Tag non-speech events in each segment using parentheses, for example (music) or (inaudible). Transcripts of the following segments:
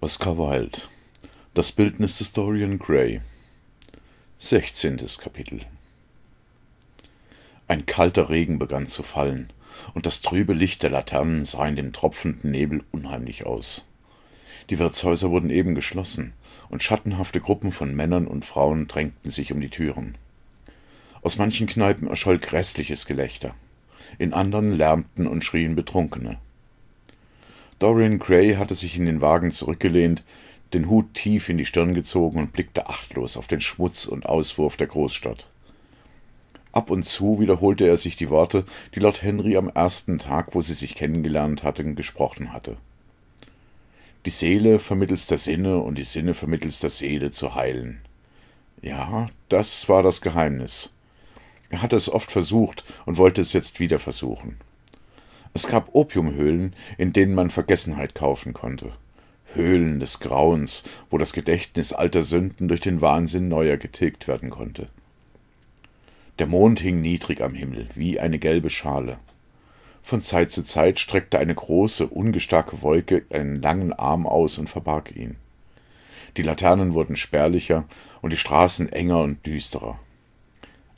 Oscar Wilde Das Bildnis des Dorian Gray 16. Kapitel Ein kalter Regen begann zu fallen, und das trübe Licht der Laternen sah in dem tropfenden Nebel unheimlich aus. Die Wirtshäuser wurden eben geschlossen, und schattenhafte Gruppen von Männern und Frauen drängten sich um die Türen. Aus manchen Kneipen erscholl grässliches Gelächter, in anderen lärmten und schrien Betrunkene. Dorian Gray hatte sich in den Wagen zurückgelehnt, den Hut tief in die Stirn gezogen und blickte achtlos auf den Schmutz und Auswurf der Großstadt. Ab und zu wiederholte er sich die Worte, die Lord Henry am ersten Tag, wo sie sich kennengelernt hatten, gesprochen hatte. Die Seele vermittels der Sinne und die Sinne vermittels der Seele zu heilen. Ja, das war das Geheimnis. Er hatte es oft versucht und wollte es jetzt wieder versuchen. Es gab Opiumhöhlen, in denen man Vergessenheit kaufen konnte. Höhlen des Grauens, wo das Gedächtnis alter Sünden durch den Wahnsinn neuer getilgt werden konnte. Der Mond hing niedrig am Himmel, wie eine gelbe Schale. Von Zeit zu Zeit streckte eine große, ungestarke Wolke einen langen Arm aus und verbarg ihn. Die Laternen wurden spärlicher und die Straßen enger und düsterer.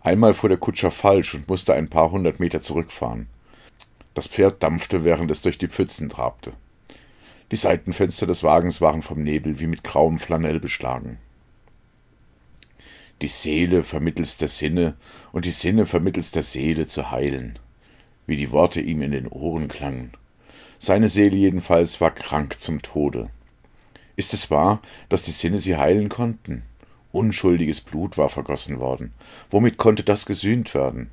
Einmal fuhr der Kutscher falsch und musste ein paar hundert Meter zurückfahren. Das Pferd dampfte, während es durch die Pfützen trabte. Die Seitenfenster des Wagens waren vom Nebel wie mit grauem Flanell beschlagen. Die Seele vermittels der Sinne und die Sinne vermittels der Seele zu heilen, wie die Worte ihm in den Ohren klangen. Seine Seele jedenfalls war krank zum Tode. Ist es wahr, dass die Sinne sie heilen konnten? Unschuldiges Blut war vergossen worden. Womit konnte das gesühnt werden?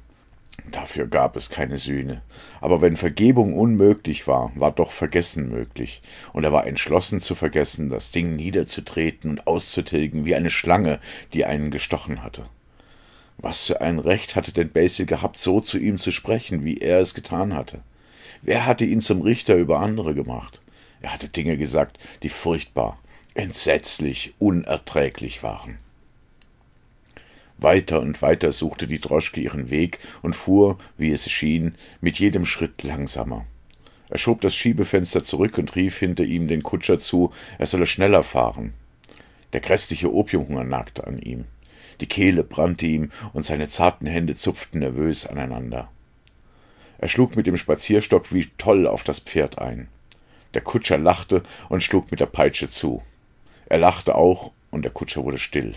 Dafür gab es keine Sühne. Aber wenn Vergebung unmöglich war, war doch Vergessen möglich. Und er war entschlossen zu vergessen, das Ding niederzutreten und auszutilgen wie eine Schlange, die einen gestochen hatte. Was für ein Recht hatte denn Basil gehabt, so zu ihm zu sprechen, wie er es getan hatte? Wer hatte ihn zum Richter über andere gemacht? Er hatte Dinge gesagt, die furchtbar, entsetzlich, unerträglich waren. Weiter und weiter suchte die Droschke ihren Weg und fuhr, wie es schien, mit jedem Schritt langsamer. Er schob das Schiebefenster zurück und rief hinter ihm den Kutscher zu, er solle schneller fahren. Der grässliche Opiumhunger nagte an ihm. Die Kehle brannte ihm und seine zarten Hände zupften nervös aneinander. Er schlug mit dem Spazierstock wie toll auf das Pferd ein. Der Kutscher lachte und schlug mit der Peitsche zu. Er lachte auch und der Kutscher wurde still.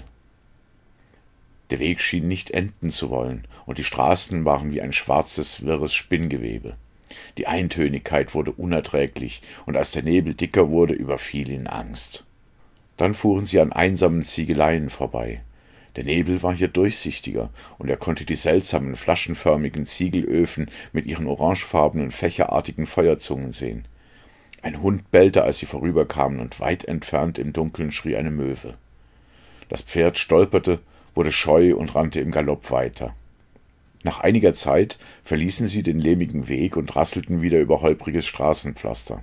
Der Weg schien nicht enden zu wollen, und die Straßen waren wie ein schwarzes, wirres Spinngewebe. Die Eintönigkeit wurde unerträglich, und als der Nebel dicker wurde, überfiel ihn Angst. Dann fuhren sie an einsamen Ziegeleien vorbei. Der Nebel war hier durchsichtiger, und er konnte die seltsamen, flaschenförmigen Ziegelöfen mit ihren orangefarbenen, fächerartigen Feuerzungen sehen. Ein Hund bellte, als sie vorüberkamen, und weit entfernt im Dunkeln schrie eine Möwe. Das Pferd stolperte wurde scheu und rannte im Galopp weiter. Nach einiger Zeit verließen sie den lehmigen Weg und rasselten wieder über holpriges Straßenpflaster.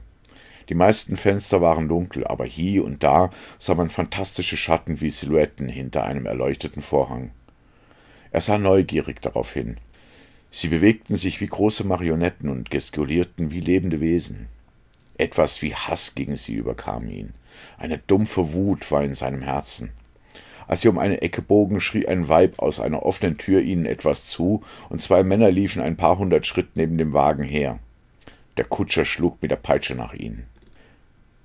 Die meisten Fenster waren dunkel, aber hier und da sah man fantastische Schatten wie Silhouetten hinter einem erleuchteten Vorhang. Er sah neugierig darauf hin. Sie bewegten sich wie große Marionetten und gestikulierten wie lebende Wesen. Etwas wie Hass gegen sie überkam ihn. Eine dumpfe Wut war in seinem Herzen. Als sie um eine Ecke bogen, schrie ein Weib aus einer offenen Tür ihnen etwas zu, und zwei Männer liefen ein paar hundert Schritt neben dem Wagen her. Der Kutscher schlug mit der Peitsche nach ihnen.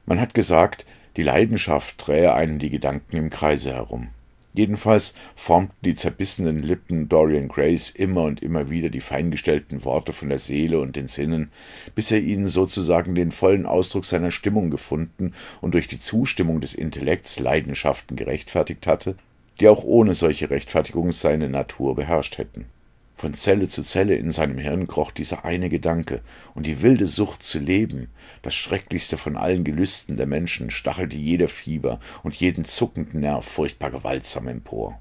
Man hat gesagt, die Leidenschaft drehe einem die Gedanken im Kreise herum. Jedenfalls formten die zerbissenen Lippen Dorian Grays immer und immer wieder die feingestellten Worte von der Seele und den Sinnen, bis er ihnen sozusagen den vollen Ausdruck seiner Stimmung gefunden und durch die Zustimmung des Intellekts Leidenschaften gerechtfertigt hatte, die auch ohne solche Rechtfertigung seine Natur beherrscht hätten von Zelle zu Zelle in seinem Hirn kroch dieser eine Gedanke, und die wilde Sucht zu leben, das schrecklichste von allen Gelüsten der Menschen, stachelte jeder Fieber und jeden zuckenden Nerv furchtbar gewaltsam empor.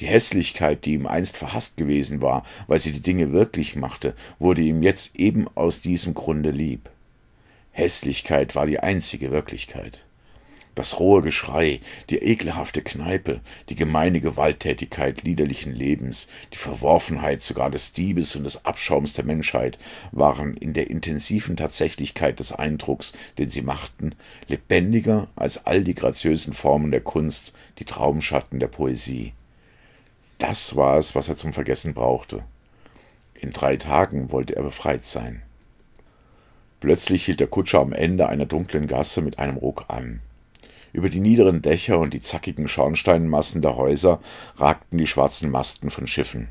Die Hässlichkeit, die ihm einst verhaßt gewesen war, weil sie die Dinge wirklich machte, wurde ihm jetzt eben aus diesem Grunde lieb. Hässlichkeit war die einzige Wirklichkeit. Das rohe Geschrei, die ekelhafte Kneipe, die gemeine Gewalttätigkeit liederlichen Lebens, die Verworfenheit sogar des Diebes und des Abschaums der Menschheit waren in der intensiven Tatsächlichkeit des Eindrucks, den sie machten, lebendiger als all die graziösen Formen der Kunst, die Traumschatten der Poesie. Das war es, was er zum Vergessen brauchte. In drei Tagen wollte er befreit sein. Plötzlich hielt der Kutscher am Ende einer dunklen Gasse mit einem Ruck an. Über die niederen Dächer und die zackigen Schornsteinmassen der Häuser ragten die schwarzen Masten von Schiffen.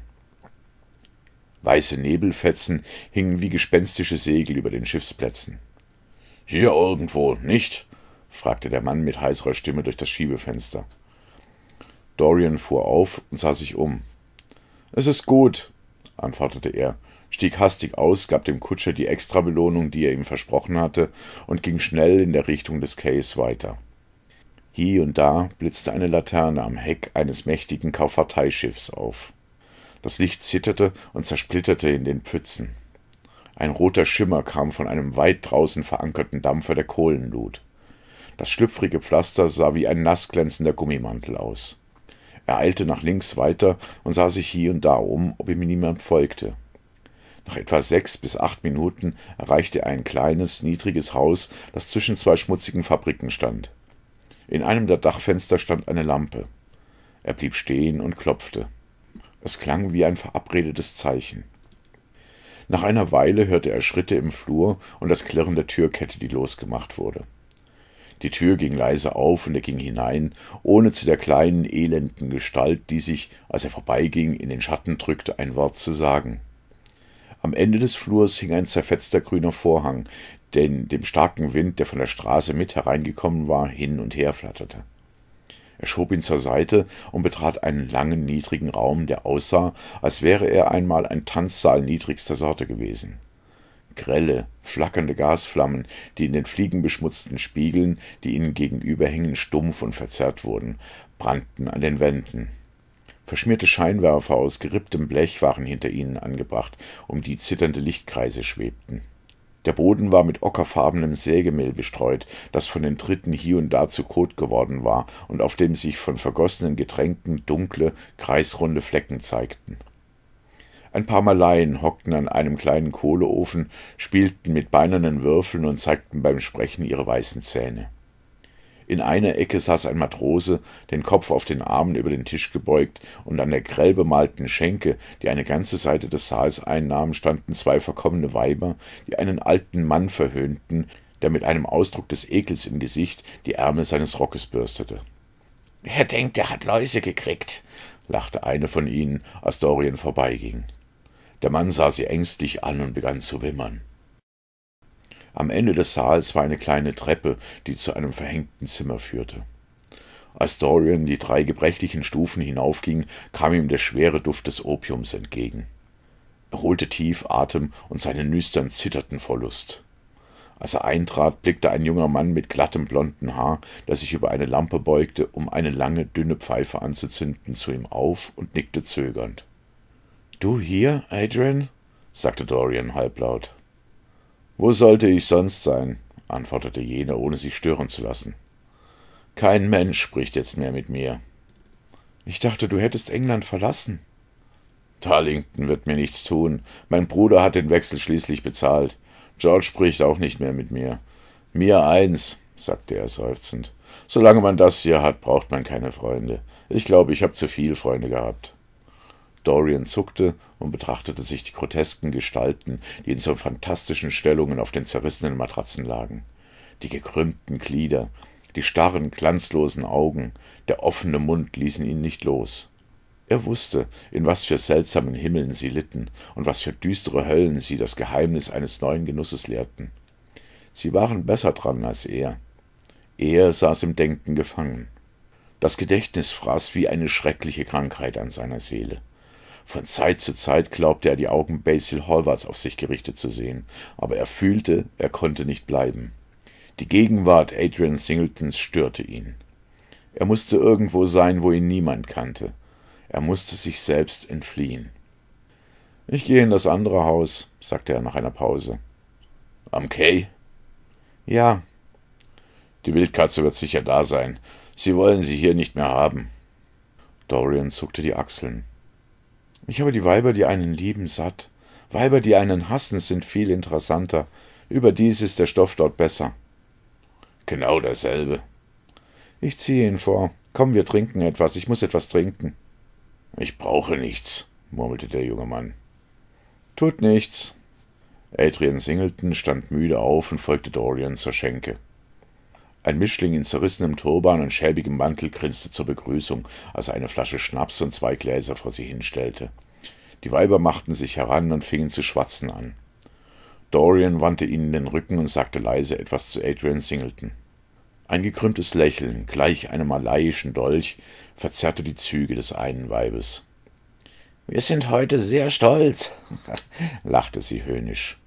Weiße Nebelfetzen hingen wie gespenstische Segel über den Schiffsplätzen. Hier irgendwo, nicht? fragte der Mann mit heiserer Stimme durch das Schiebefenster. Dorian fuhr auf und sah sich um. Es ist gut, antwortete er, stieg hastig aus, gab dem Kutscher die Extrabelohnung, die er ihm versprochen hatte, und ging schnell in der Richtung des Quais weiter. Hie und da blitzte eine Laterne am Heck eines mächtigen Kauffahrteischiffs auf. Das Licht zitterte und zersplitterte in den Pfützen. Ein roter Schimmer kam von einem weit draußen verankerten Dampfer der Kohlenlut. Das schlüpfrige Pflaster sah wie ein nassglänzender Gummimantel aus. Er eilte nach links weiter und sah sich hier und da um, ob ihm niemand folgte. Nach etwa sechs bis acht Minuten erreichte er ein kleines, niedriges Haus, das zwischen zwei schmutzigen Fabriken stand. In einem der Dachfenster stand eine Lampe. Er blieb stehen und klopfte. Es klang wie ein verabredetes Zeichen. Nach einer Weile hörte er Schritte im Flur und das Klirren der Türkette, die losgemacht wurde. Die Tür ging leise auf und er ging hinein, ohne zu der kleinen, elenden Gestalt, die sich, als er vorbeiging, in den Schatten drückte, ein Wort zu sagen. Am Ende des Flurs hing ein zerfetzter grüner Vorhang, den, dem starken Wind, der von der Straße mit hereingekommen war, hin und her flatterte. Er schob ihn zur Seite und betrat einen langen, niedrigen Raum, der aussah, als wäre er einmal ein Tanzsaal niedrigster Sorte gewesen. Grelle, flackernde Gasflammen, die in den fliegenbeschmutzten Spiegeln, die ihnen gegenüber hingen, stumpf und verzerrt wurden, brannten an den Wänden. Verschmierte Scheinwerfer aus geripptem Blech waren hinter ihnen angebracht, um die zitternde Lichtkreise schwebten. Der Boden war mit ockerfarbenem Sägemehl bestreut, das von den Tritten hier und da zu Kot geworden war und auf dem sich von vergossenen Getränken dunkle, kreisrunde Flecken zeigten. Ein paar Malaien hockten an einem kleinen Kohleofen, spielten mit beinernen Würfeln und zeigten beim Sprechen ihre weißen Zähne. In einer Ecke saß ein Matrose, den Kopf auf den Armen über den Tisch gebeugt, und an der grell bemalten Schenke, die eine ganze Seite des Saals einnahm, standen zwei verkommene Weiber, die einen alten Mann verhöhnten, der mit einem Ausdruck des Ekels im Gesicht die Ärmel seines Rockes bürstete. Er denkt, er hat Läuse gekriegt, lachte eine von ihnen, als Dorian vorbeiging. Der Mann sah sie ängstlich an und begann zu wimmern. Am Ende des Saals war eine kleine Treppe, die zu einem verhängten Zimmer führte. Als Dorian die drei gebrechlichen Stufen hinaufging, kam ihm der schwere Duft des Opiums entgegen. Er holte tief Atem und seine Nüstern zitterten vor Lust. Als er eintrat, blickte ein junger Mann mit glattem blonden Haar, der sich über eine Lampe beugte, um eine lange, dünne Pfeife anzuzünden, zu ihm auf und nickte zögernd. Du hier, Adrian? sagte Dorian halblaut. Wo sollte ich sonst sein? antwortete jener, ohne sich stören zu lassen. Kein Mensch spricht jetzt mehr mit mir. Ich dachte, du hättest England verlassen. Darlington wird mir nichts tun. Mein Bruder hat den Wechsel schließlich bezahlt. George spricht auch nicht mehr mit mir. Mir eins, sagte er seufzend. Solange man das hier hat, braucht man keine Freunde. Ich glaube, ich habe zu viel Freunde gehabt. Dorian zuckte und betrachtete sich die grotesken Gestalten, die in so fantastischen Stellungen auf den zerrissenen Matratzen lagen. Die gekrümmten Glieder, die starren, glanzlosen Augen, der offene Mund ließen ihn nicht los. Er wusste, in was für seltsamen Himmeln sie litten und was für düstere Höllen sie das Geheimnis eines neuen Genusses lehrten. Sie waren besser dran als er. Er saß im Denken gefangen. Das Gedächtnis fraß wie eine schreckliche Krankheit an seiner Seele. Von Zeit zu Zeit glaubte er, die Augen Basil Hallwards auf sich gerichtet zu sehen, aber er fühlte, er konnte nicht bleiben. Die Gegenwart Adrian Singletons störte ihn. Er musste irgendwo sein, wo ihn niemand kannte. Er musste sich selbst entfliehen. Ich gehe in das andere Haus, sagte er nach einer Pause. Am Quai? Ja. Die Wildkatze wird sicher da sein. Sie wollen sie hier nicht mehr haben. Dorian zuckte die Achseln. Ich habe die Weiber, die einen lieben, satt. Weiber, die einen hassen, sind viel interessanter. Überdies ist der Stoff dort besser. Genau dasselbe. Ich ziehe ihn vor. Komm, wir trinken etwas. Ich muss etwas trinken. Ich brauche nichts, murmelte der junge Mann. Tut nichts. Adrian Singleton stand müde auf und folgte Dorian zur Schenke. Ein Mischling in zerrissenem Turban und schäbigem Mantel grinste zur Begrüßung, als er eine Flasche Schnaps und zwei Gläser vor sie hinstellte. Die Weiber machten sich heran und fingen zu schwatzen an. Dorian wandte ihnen den Rücken und sagte leise etwas zu Adrian Singleton. Ein gekrümmtes Lächeln, gleich einem malaiischen Dolch, verzerrte die Züge des einen Weibes. Wir sind heute sehr stolz, (laughs) lachte sie höhnisch.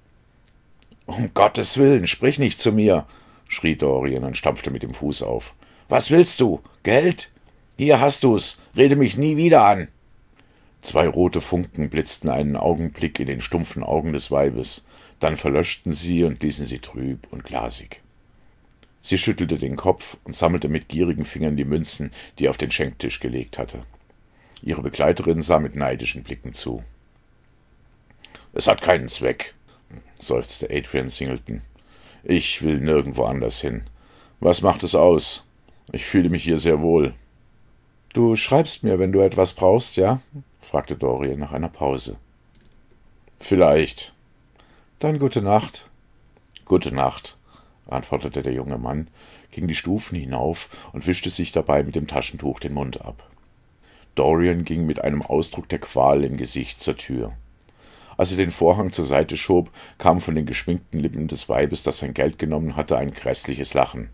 Um Gottes willen, sprich nicht zu mir, schrie Dorian und stampfte mit dem Fuß auf. Was willst du? Geld? Hier hast du's. Rede mich nie wieder an. Zwei rote Funken blitzten einen Augenblick in den stumpfen Augen des Weibes, dann verlöschten sie und ließen sie trüb und glasig. Sie schüttelte den Kopf und sammelte mit gierigen Fingern die Münzen, die er auf den Schenktisch gelegt hatte. Ihre Begleiterin sah mit neidischen Blicken zu. Es hat keinen Zweck, seufzte Adrian Singleton. Ich will nirgendwo anders hin. Was macht es aus? Ich fühle mich hier sehr wohl. Du schreibst mir, wenn du etwas brauchst, ja? fragte Dorian nach einer Pause. Vielleicht. Dann gute Nacht. Gute Nacht, antwortete der junge Mann, ging die Stufen hinauf und wischte sich dabei mit dem Taschentuch den Mund ab. Dorian ging mit einem Ausdruck der Qual im Gesicht zur Tür. Als er den Vorhang zur Seite schob, kam von den geschminkten Lippen des Weibes, das sein Geld genommen hatte, ein grässliches Lachen.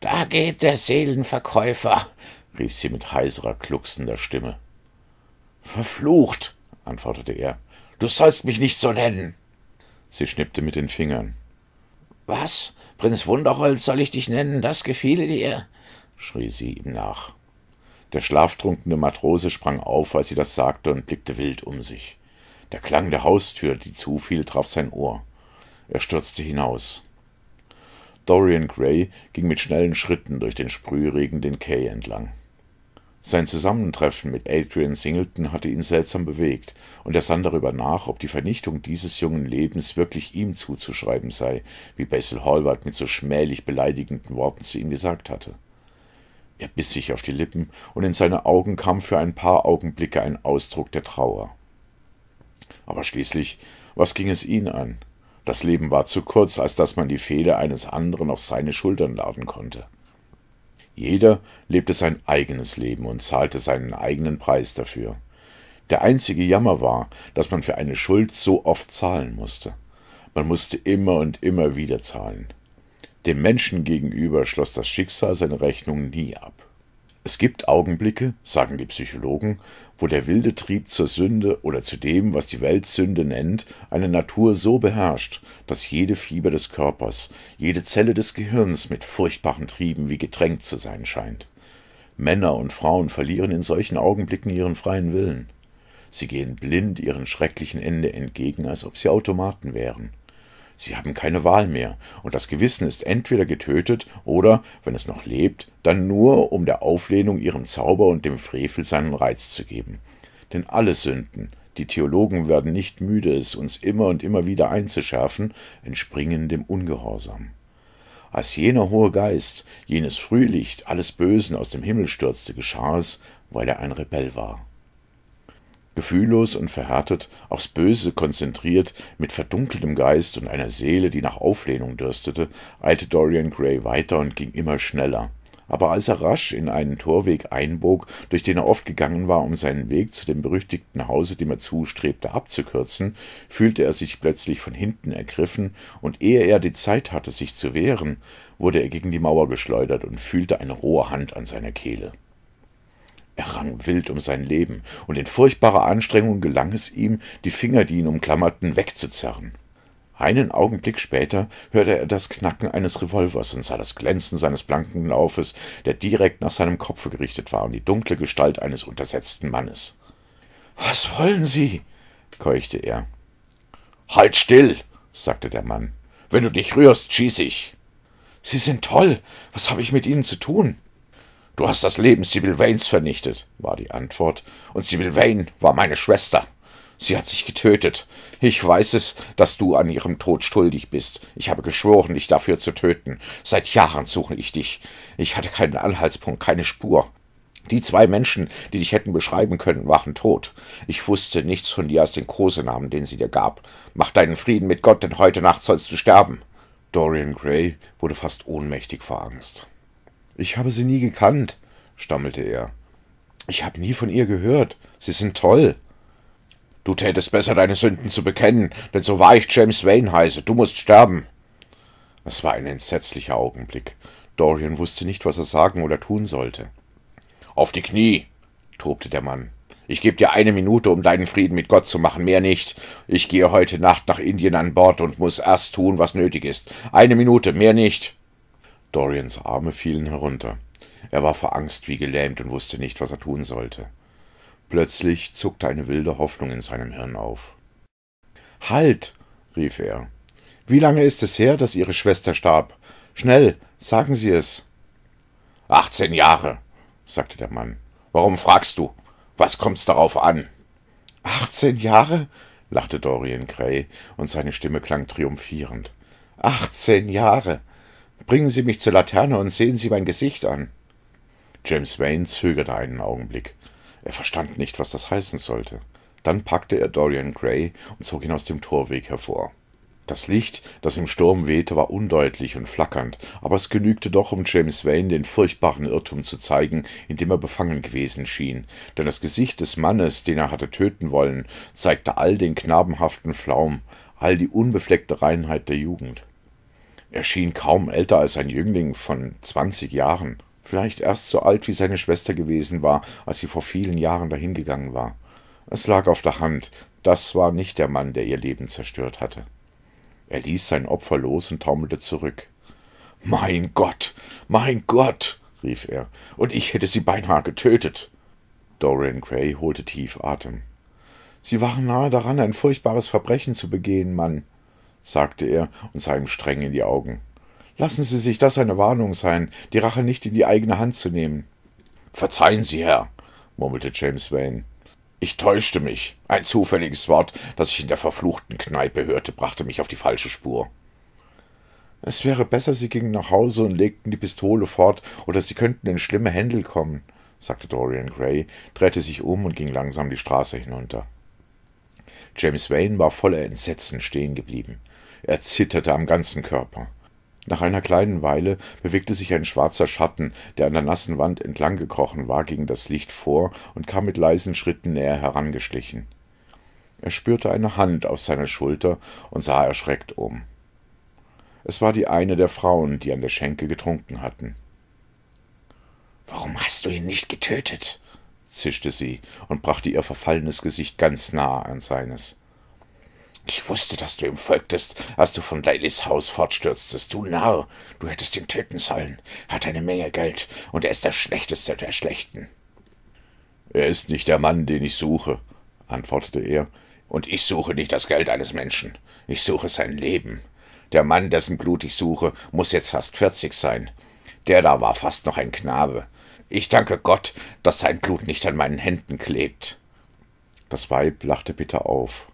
Da geht der Seelenverkäufer, rief sie mit heiserer, klucksender Stimme. Verflucht, antwortete er, du sollst mich nicht so nennen. Sie schnippte mit den Fingern. Was, Prinz Wunderholz soll ich dich nennen, das gefiel dir? schrie sie ihm nach. Der schlaftrunkene Matrose sprang auf, als sie das sagte, und blickte wild um sich. Der Klang der Haustür, die zufiel, traf sein Ohr. Er stürzte hinaus. Dorian Gray ging mit schnellen Schritten durch den Sprühregen den Quai entlang. Sein Zusammentreffen mit Adrian Singleton hatte ihn seltsam bewegt, und er sann darüber nach, ob die Vernichtung dieses jungen Lebens wirklich ihm zuzuschreiben sei, wie Basil Hallward mit so schmählich beleidigenden Worten zu ihm gesagt hatte. Er biss sich auf die Lippen, und in seine Augen kam für ein paar Augenblicke ein Ausdruck der Trauer. Aber schließlich, was ging es ihn an? Das Leben war zu kurz, als dass man die Fehler eines anderen auf seine Schultern laden konnte. Jeder lebte sein eigenes Leben und zahlte seinen eigenen Preis dafür. Der einzige Jammer war, dass man für eine Schuld so oft zahlen musste. Man musste immer und immer wieder zahlen. Dem Menschen gegenüber schloss das Schicksal seine Rechnung nie ab. Es gibt Augenblicke, sagen die Psychologen, wo der wilde Trieb zur Sünde oder zu dem, was die Welt Sünde nennt, eine Natur so beherrscht, dass jede Fieber des Körpers, jede Zelle des Gehirns mit furchtbaren Trieben wie getränkt zu sein scheint. Männer und Frauen verlieren in solchen Augenblicken ihren freien Willen. Sie gehen blind ihrem schrecklichen Ende entgegen, als ob sie Automaten wären. Sie haben keine Wahl mehr, und das Gewissen ist entweder getötet oder, wenn es noch lebt, dann nur, um der Auflehnung ihrem Zauber und dem Frevel seinen Reiz zu geben. Denn alle Sünden, die Theologen werden nicht müde, es uns immer und immer wieder einzuschärfen, entspringen dem Ungehorsam. Als jener hohe Geist, jenes Frühlicht alles Bösen aus dem Himmel stürzte, geschah es, weil er ein Rebell war gefühllos und verhärtet, aufs Böse konzentriert, mit verdunkeltem Geist und einer Seele, die nach Auflehnung dürstete, eilte Dorian Gray weiter und ging immer schneller. Aber als er rasch in einen Torweg einbog, durch den er oft gegangen war, um seinen Weg zu dem berüchtigten Hause, dem er zustrebte, abzukürzen, fühlte er sich plötzlich von hinten ergriffen, und ehe er die Zeit hatte, sich zu wehren, wurde er gegen die Mauer geschleudert und fühlte eine rohe Hand an seiner Kehle. Er rang wild um sein Leben, und in furchtbarer Anstrengung gelang es ihm, die Finger, die ihn umklammerten, wegzuzerren. Einen Augenblick später hörte er das Knacken eines Revolvers und sah das Glänzen seines blanken Laufes, der direkt nach seinem Kopfe gerichtet war, und die dunkle Gestalt eines untersetzten Mannes. Was wollen Sie? keuchte er. Halt still, sagte der Mann. Wenn du dich rührst, schieße ich. Sie sind toll. Was habe ich mit Ihnen zu tun? Du hast das Leben Sibyl Vanes vernichtet, war die Antwort. Und Sibyl Vane war meine Schwester. Sie hat sich getötet. Ich weiß es, dass du an ihrem Tod schuldig bist. Ich habe geschworen, dich dafür zu töten. Seit Jahren suche ich dich. Ich hatte keinen Anhaltspunkt, keine Spur. Die zwei Menschen, die dich hätten beschreiben können, waren tot. Ich wusste nichts von dir als den Kosenamen, den sie dir gab. Mach deinen Frieden mit Gott, denn heute Nacht sollst du sterben. Dorian Gray wurde fast ohnmächtig vor Angst. Ich habe sie nie gekannt, stammelte er. Ich habe nie von ihr gehört. Sie sind toll. Du tätest besser, deine Sünden zu bekennen, denn so wahr ich James Wayne heiße, du musst sterben. Es war ein entsetzlicher Augenblick. Dorian wusste nicht, was er sagen oder tun sollte. Auf die Knie, tobte der Mann. Ich gebe dir eine Minute, um deinen Frieden mit Gott zu machen, mehr nicht. Ich gehe heute Nacht nach Indien an Bord und muss erst tun, was nötig ist. Eine Minute, mehr nicht. Dorians Arme fielen herunter. Er war vor Angst wie gelähmt und wusste nicht, was er tun sollte. Plötzlich zuckte eine wilde Hoffnung in seinem Hirn auf. Halt! rief er. Wie lange ist es her, dass Ihre Schwester starb? Schnell, sagen Sie es. Achtzehn Jahre, sagte der Mann. Warum fragst du? Was kommt's darauf an? Achtzehn Jahre? lachte Dorian Gray, und seine Stimme klang triumphierend. Achtzehn Jahre. Bringen Sie mich zur Laterne und sehen Sie mein Gesicht an. James Wayne zögerte einen Augenblick. Er verstand nicht, was das heißen sollte. Dann packte er Dorian Gray und zog ihn aus dem Torweg hervor. Das Licht, das im Sturm wehte, war undeutlich und flackernd, aber es genügte doch, um James Wayne den furchtbaren Irrtum zu zeigen, in dem er befangen gewesen schien, denn das Gesicht des Mannes, den er hatte töten wollen, zeigte all den knabenhaften Flaum, all die unbefleckte Reinheit der Jugend. Er schien kaum älter als ein Jüngling von zwanzig Jahren, vielleicht erst so alt wie seine Schwester gewesen war, als sie vor vielen Jahren dahingegangen war. Es lag auf der Hand, das war nicht der Mann, der ihr Leben zerstört hatte. Er ließ sein Opfer los und taumelte zurück. Mein Gott, mein Gott, rief er, und ich hätte sie beinahe getötet. Dorian Gray holte tief Atem. Sie waren nahe daran, ein furchtbares Verbrechen zu begehen, Mann sagte er und sah ihm streng in die Augen. Lassen Sie sich das eine Warnung sein, die Rache nicht in die eigene Hand zu nehmen. Verzeihen Sie, Herr, murmelte James Wayne. Ich täuschte mich. Ein zufälliges Wort, das ich in der verfluchten Kneipe hörte, brachte mich auf die falsche Spur. Es wäre besser, Sie gingen nach Hause und legten die Pistole fort, oder Sie könnten in schlimme Händel kommen, sagte Dorian Gray, drehte sich um und ging langsam die Straße hinunter. James Wayne war voller Entsetzen stehen geblieben. Er zitterte am ganzen Körper. Nach einer kleinen Weile bewegte sich ein schwarzer Schatten, der an der nassen Wand entlang gekrochen war, gegen das Licht vor und kam mit leisen Schritten näher herangeschlichen. Er spürte eine Hand auf seiner Schulter und sah erschreckt um. Es war die eine der Frauen, die an der Schenke getrunken hatten. Warum hast du ihn nicht getötet? zischte sie und brachte ihr verfallenes Gesicht ganz nah an seines. Ich wusste, dass du ihm folgtest, als du von Leilys Haus fortstürztest. Du Narr, du hättest ihn töten sollen. Er hat eine Menge Geld, und er ist der Schlechteste der Schlechten. Er ist nicht der Mann, den ich suche, antwortete er, und ich suche nicht das Geld eines Menschen. Ich suche sein Leben. Der Mann, dessen Blut ich suche, muß jetzt fast vierzig sein. Der da war fast noch ein Knabe. Ich danke Gott, dass sein Blut nicht an meinen Händen klebt. Das Weib lachte bitter auf.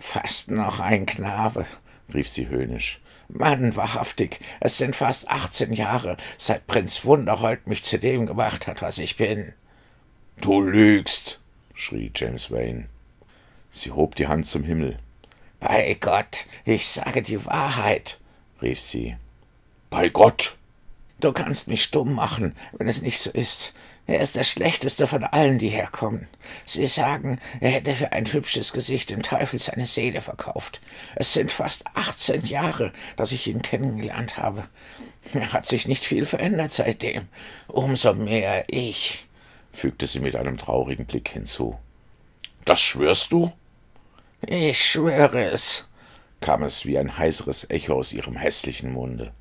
Fast noch ein Knabe, rief sie höhnisch. Mann, wahrhaftig, es sind fast achtzehn Jahre, seit Prinz Wunderhold mich zu dem gemacht hat, was ich bin. Du lügst, schrie James Wayne. Sie hob die Hand zum Himmel. Bei Gott, ich sage die Wahrheit, rief sie. Bei Gott! Du kannst mich stumm machen, wenn es nicht so ist. Er ist der schlechteste von allen, die herkommen. Sie sagen, er hätte für ein hübsches Gesicht dem Teufel seine Seele verkauft. Es sind fast 18 Jahre, dass ich ihn kennengelernt habe. Er hat sich nicht viel verändert seitdem. Umso mehr ich, fügte sie mit einem traurigen Blick hinzu. Das schwörst du? Ich schwöre es, kam es wie ein heiseres Echo aus ihrem hässlichen Munde.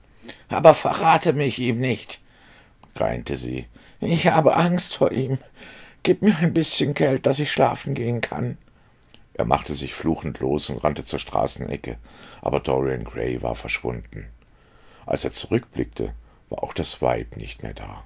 Aber verrate mich ihm nicht weinte sie. »Ich habe Angst vor ihm. Gib mir ein bisschen Geld, dass ich schlafen gehen kann.« Er machte sich fluchend los und rannte zur Straßenecke, aber Dorian Gray war verschwunden. Als er zurückblickte, war auch das Weib nicht mehr da.